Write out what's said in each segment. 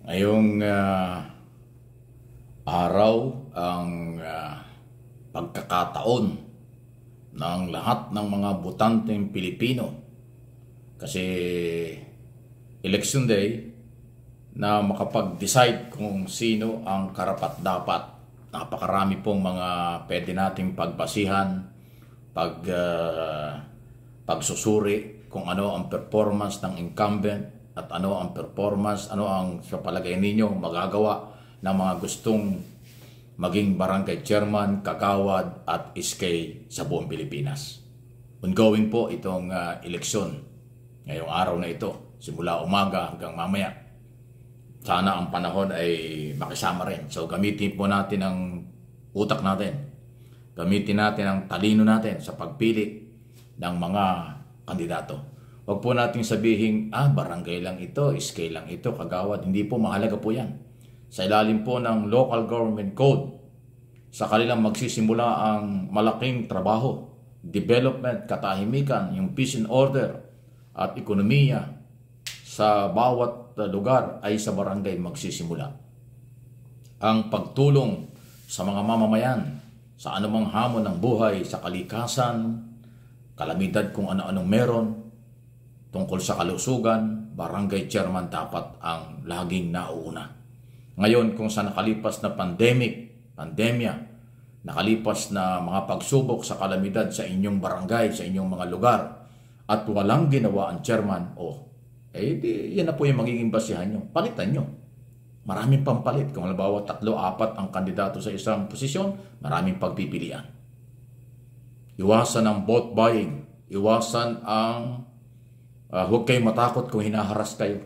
Ngayong uh, araw ang uh, pagkakataon ng lahat ng mga butanteng Pilipino kasi election day na makapag-decide kung sino ang karapat-dapat. Napakarami pong mga pwede nating pagbasihan, pag, uh, pagsusuri kung ano ang performance ng incumbent, at ano ang performance, ano ang sa palagay ninyo magagawa ng mga gustong maging barangay chairman, kagawad at SK sa buong Pilipinas. Ongoing po itong uh, eleksyon ngayong araw na ito, simula umaga hanggang mamaya. Sana ang panahon ay makisama rin. So gamitin po natin ang utak natin. Gamitin natin ang talino natin sa pagpili ng mga kandidato. Huwag po nating sabihin, ah, barangay lang ito, iskay lang ito, kagawad. Hindi po, mahalaga po yan. Sa ilalim po ng Local Government Code, sa kanilang magsisimula ang malaking trabaho, development, katahimikan, yung peace and order at ekonomiya sa bawat uh, lugar ay sa barangay magsisimula. Ang pagtulong sa mga mamamayan sa anumang hamon ng buhay, sa kalikasan, kalamidad kung ano-anong meron, tungkol sa kalusugan, barangay chairman dapat ang laging nauuna. Ngayon kung sa nakalipas na pandemic, pandemya, nakalipas na mga pagsubok sa kalamidad sa inyong barangay, sa inyong mga lugar, at walang ginawa ang chairman, oh, eh di, yan na po yung magiging basihan nyo. Palitan nyo. Maraming pampalit. Kung halimbawa tatlo, apat ang kandidato sa isang posisyon, maraming pagpipilian. Iwasan ang vote buying. Iwasan ang Uh, huwag kayong matakot kung hinaharas kayo.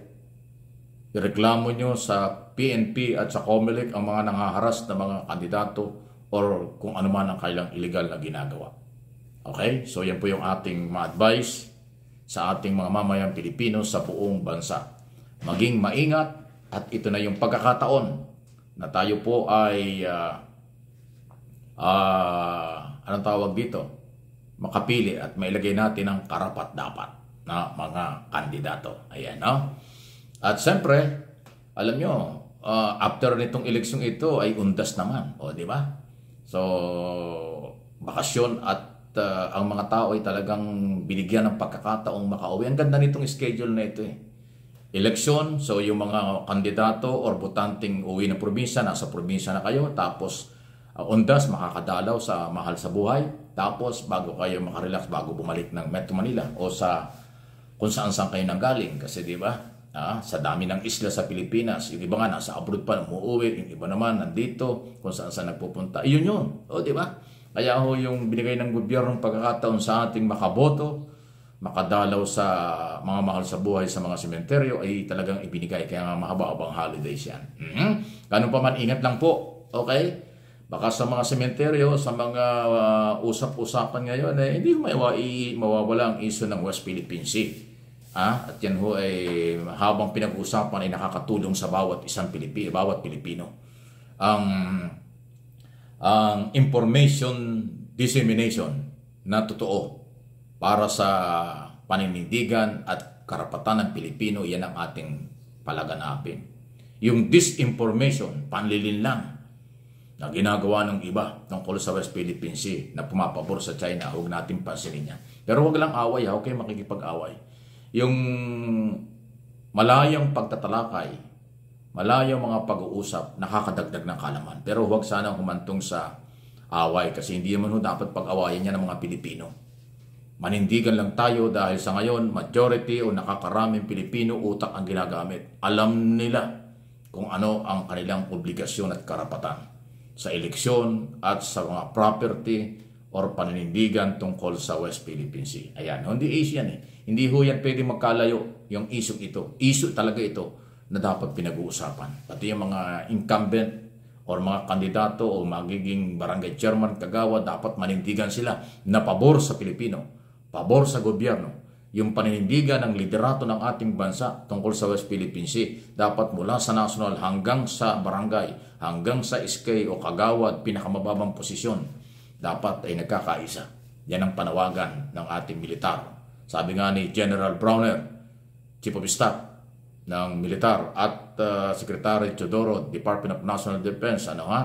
Ireklamo nyo sa PNP at sa COMELEC ang mga nangaharas na mga kandidato or kung ano man ang kailang ilegal na ginagawa. Okay? So yan po yung ating ma-advise sa ating mga mamayang Pilipino sa buong bansa. Maging maingat at ito na yung pagkakataon na tayo po ay uh, uh, anong tawag dito? Makapili at mailagay natin ang karapat-dapat na mga kandidato. Ayan, no? At siyempre, alam nyo, uh, after nitong eleksyon ito ay undas naman. O, di ba? So, bakasyon at uh, ang mga tao ay talagang binigyan ng pagkakataong makauwi. Ang ganda nitong schedule na ito eh. Eleksyon, so yung mga kandidato or botanting uwi ng probinsya, nasa probinsya na kayo, tapos uh, undas, makakadalaw sa mahal sa buhay, tapos bago kayo makarelax, bago bumalik ng Metro Manila o sa kung saan saan kayo nanggaling. Kasi di ba, ah, sa dami ng isla sa Pilipinas, yung iba nga nasa abroad pa, umuwi, yung iba naman nandito, kung saan saan nagpupunta. Iyon yun. O di ba? Kaya ho yung binigay ng gobyernong pagkakataon sa ating makaboto, makadalaw sa mga mahal sa buhay sa mga sementeryo ay talagang ibinigay. Kaya nga mahaba-abang holidays yan. Mm-hmm. Ganun pa man, ingat lang po. Okay? Baka sa mga sementeryo, sa mga uh, usap-usapan ngayon, eh, hindi maiwa- mawawala ang iso ng West Philippine Sea. Ah, at yan ho ay habang pinag-uusapan ay nakakatulong sa bawat isang Pilipino, bawat Pilipino. Ang ang information dissemination na totoo para sa paninindigan at karapatan ng Pilipino, yan ang ating palaganapin. Yung disinformation, panlilinlang na ginagawa ng iba tungkol sa West Philippine Sea na pumapabor sa China, huwag natin pansinin yan. Pero huwag lang away ha, huwag kayong makikipag-away yung malayang pagtatalakay, malayang mga pag-uusap, nakakadagdag ng kalaman. Pero huwag sana humantong sa away kasi hindi naman ho dapat pag-awayan niya ng mga Pilipino. Manindigan lang tayo dahil sa ngayon, majority o nakakaraming Pilipino utak ang ginagamit. Alam nila kung ano ang kanilang obligasyon at karapatan sa eleksyon at sa mga property or paninindigan tungkol sa West Philippine Sea. Ayan, hindi Asian eh. Hindi ho yan pwede magkalayo yung issue ito. Issue talaga ito na dapat pinag-uusapan. Pati yung mga incumbent or mga kandidato o magiging barangay chairman, kagawa, dapat manindigan sila na pabor sa Pilipino, pabor sa gobyerno, yung paninindigan ng liderato ng ating bansa tungkol sa West Philippine Sea dapat mula sa national hanggang sa barangay, hanggang sa iskay o kagawad, pinakamababang posisyon dapat ay nagkakaisa. Yan ang panawagan ng ating militar. Sabi nga ni General Browner, Chief of Staff ng militar at uh, Secretary Teodoro, Department of National Defense, ano ha,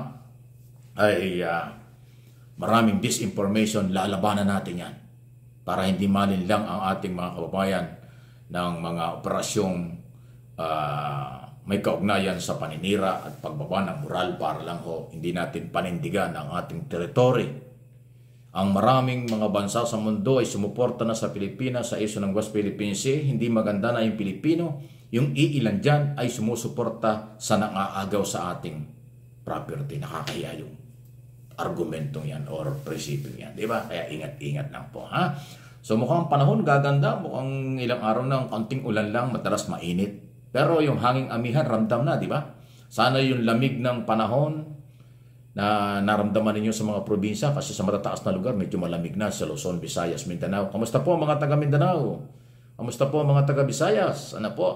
ay uh, maraming disinformation, lalabanan natin yan para hindi malinlang ang ating mga kababayan ng mga operasyong uh, may kaugnayan sa paninira at pagbaba ng moral para lang ho hindi natin panindigan ang ating teritoryo ang maraming mga bansa sa mundo ay sumuporta na sa Pilipinas sa iso ng West Philippine Sea. Hindi maganda na yung Pilipino. Yung iilan dyan ay sumusuporta sa nangaagaw sa ating property. Nakakahiya yung argumentong yan or prinsipyo yan. Di ba? Kaya ingat-ingat lang po. Ha? So mukhang panahon gaganda. Mukhang ilang araw ng kaunting ulan lang. Matalas mainit. Pero yung hanging amihan ramdam na. Di ba? Sana yung lamig ng panahon na naramdaman ninyo sa mga probinsya kasi sa matataas na lugar medyo malamig na sa Luzon, Visayas, Mindanao. Kamusta po mga taga Mindanao? Kamusta po mga taga Visayas? Ano po?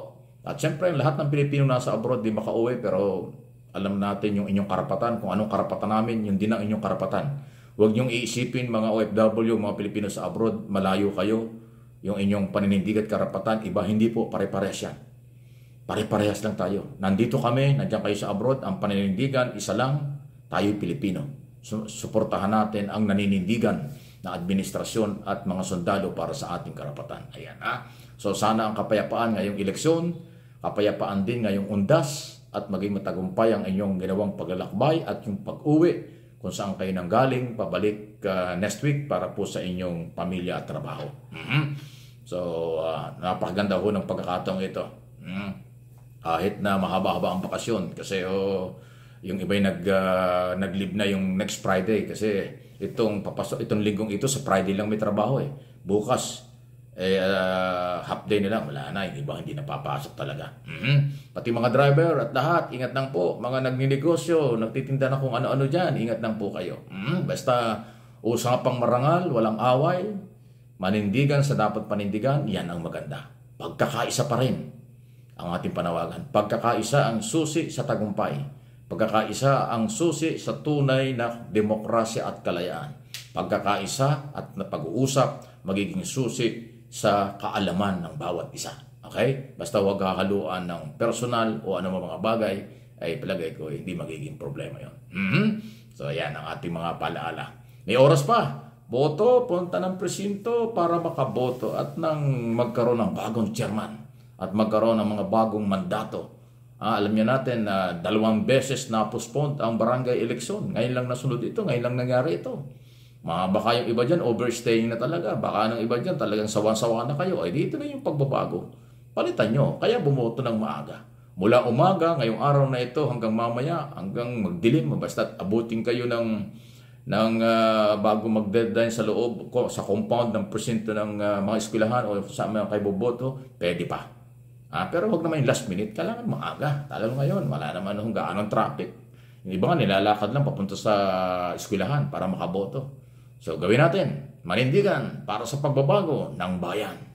At syempre, lahat ng Pilipino nasa abroad di makauwi pero alam natin yung inyong karapatan, kung anong karapatan namin, yun din ang inyong karapatan. Huwag niyong iisipin mga OFW, mga Pilipino sa abroad, malayo kayo, yung inyong paninindig at karapatan, iba hindi po, pare-parehas yan. Pare-parehas lang tayo. Nandito kami, nandiyan kayo sa abroad, ang paninindigan, isa lang, tayo Pilipino. suportahan natin ang naninindigan na administrasyon at mga sundalo para sa ating karapatan. Ayan ha. So sana ang kapayapaan ngayong eleksyon, kapayapaan din ngayong undas at maging matagumpay ang inyong ginawang paglalakbay at yung pag-uwi kung saan kayo nang galing pabalik uh, next week para po sa inyong pamilya at trabaho. Mm-hmm. So uh, napakaganda ho ng pagkakataong ito. Mm-hmm. Kahit na mahaba-haba ang bakasyon kasi oh, yung iba'y nag uh, ah, naglib na yung next Friday kasi itong papasok itong linggong ito sa Friday lang may trabaho eh. Bukas eh uh, half day nila wala na yung ibang hindi napapasok talaga mm-hmm. pati mga driver at lahat ingat lang po mga nagninegosyo nagtitinda na kung ano-ano diyan, ingat lang po kayo mm-hmm. basta usapang marangal walang away manindigan sa dapat panindigan yan ang maganda pagkakaisa pa rin ang ating panawagan pagkakaisa ang susi sa tagumpay Pagkakaisa ang susi sa tunay na demokrasya at kalayaan. Pagkakaisa at napag-uusap magiging susi sa kaalaman ng bawat isa. Okay? Basta huwag kakaluan ng personal o anumang mga bagay, ay palagay ko hindi magiging problema yon. Mm-hmm. So yan ang ating mga paalaala. May oras pa. Boto, punta ng presinto para makaboto at nang magkaroon ng bagong chairman at magkaroon ng mga bagong mandato Ah, alam niya natin na dalawang beses na postponed ang barangay election. Ngayon lang nasunod ito, ngayon lang nangyari ito. Baka yung iba dyan, overstaying na talaga. Baka ng iba dyan, talagang sawan-sawa na kayo. Ay, dito na yung pagbabago. Palitan nyo, kaya bumoto ng maaga. Mula umaga, ngayong araw na ito, hanggang mamaya, hanggang magdilim, basta abutin kayo ng, ng uh, bago mag-deadline sa loob, ko, sa compound ng presinto ng uh, mga eskwelahan o sa mga kay boboto, pwede pa. Ah, pero wag naman yung last minute, kailangan maaga. Lalo ngayon, wala naman hong gaanong traffic. Hindi ba nga nilalakad lang papunta sa eskwelahan para makaboto. So gawin natin, manindigan para sa pagbabago ng bayan.